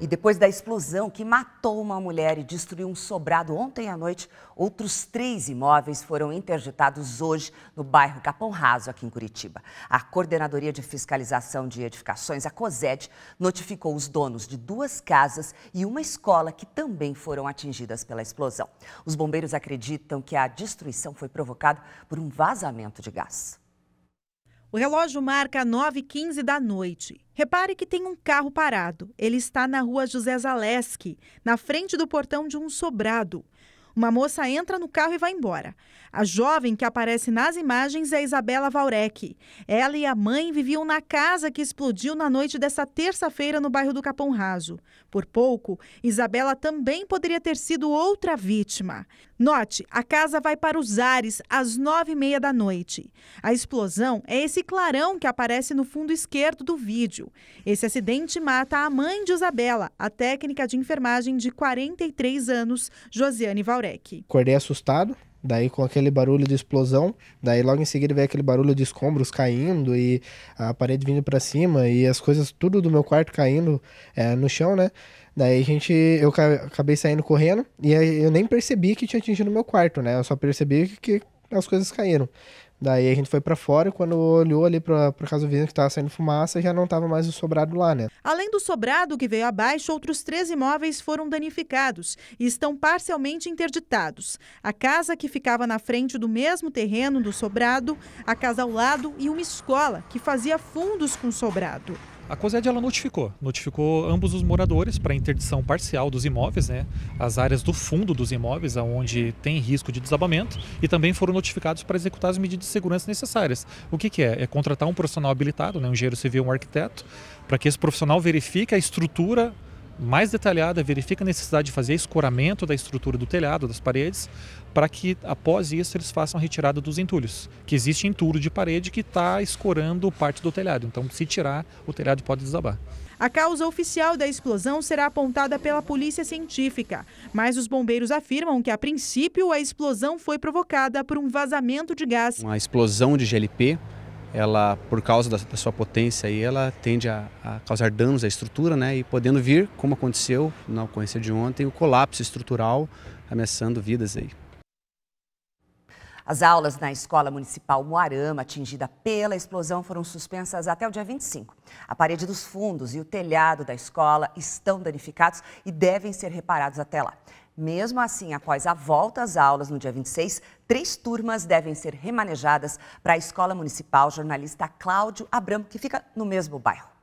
E depois da explosão que matou uma mulher e destruiu um sobrado ontem à noite, outros três imóveis foram interditados hoje no bairro Capão Raso, aqui em Curitiba. A Coordenadoria de Fiscalização de Edificações, a COSED, notificou os donos de duas casas e uma escola que também foram atingidas pela explosão. Os bombeiros acreditam que a destruição foi provocada por um vazamento de gás. O relógio marca 9h15 da noite. Repare que tem um carro parado. Ele está na rua José Zaleski, na frente do portão de um sobrado. Uma moça entra no carro e vai embora. A jovem que aparece nas imagens é Isabela Vaurec. Ela e a mãe viviam na casa que explodiu na noite dessa terça-feira no bairro do Capão Raso. Por pouco, Isabela também poderia ter sido outra vítima. Note, a casa vai para os ares às nove e meia da noite. A explosão é esse clarão que aparece no fundo esquerdo do vídeo. Esse acidente mata a mãe de Isabela, a técnica de enfermagem de 43 anos, Josiane Vaurec. Laurec. Acordei assustado, daí com aquele barulho de explosão, daí logo em seguida veio aquele barulho de escombros caindo e a parede vindo para cima e as coisas tudo do meu quarto caindo é, no chão, né? Daí a gente, eu acabei saindo correndo e eu nem percebi que tinha atingido meu quarto, né? Eu só percebi que, que as coisas caíram. Daí a gente foi para fora e quando olhou ali para pra casa do vizinho que estava saindo fumaça, já não estava mais o sobrado lá, né? Além do sobrado que veio abaixo, outros três imóveis foram danificados e estão parcialmente interditados. A casa que ficava na frente do mesmo terreno do sobrado, a casa ao lado e uma escola que fazia fundos com o sobrado. A COSED ela notificou, notificou ambos os moradores para interdição parcial dos imóveis, né? As áreas do fundo dos imóveis, onde tem risco de desabamento, e também foram notificados para executar as medidas de segurança necessárias. O que, que é? É contratar um profissional habilitado, né? um engenheiro civil, um arquiteto, para que esse profissional verifique a estrutura mais detalhada, verifica a necessidade de fazer escoramento da estrutura do telhado, das paredes, para que após isso eles façam a retirada dos entulhos, que existe entulho de parede que está escorando parte do telhado. Então, se tirar, o telhado pode desabar. A causa oficial da explosão será apontada pela polícia científica, mas os bombeiros afirmam que, a princípio, a explosão foi provocada por um vazamento de gás. Uma explosão de GLP ela, por causa da, da, sua potência, aí, ela tende a, a, causar danos à estrutura, né? E podendo vir, como aconteceu na ocorrência de ontem, o colapso estrutural, ameaçando vidas aí. As aulas na Escola Municipal Moarama, atingida pela explosão, foram suspensas até o dia 25. A parede dos fundos e o telhado da escola estão danificados e devem ser reparados até lá. Mesmo assim, após a volta às aulas no dia 26, três turmas devem ser remanejadas para a Escola Municipal Jornalista Cláudio Abramo, que fica no mesmo bairro.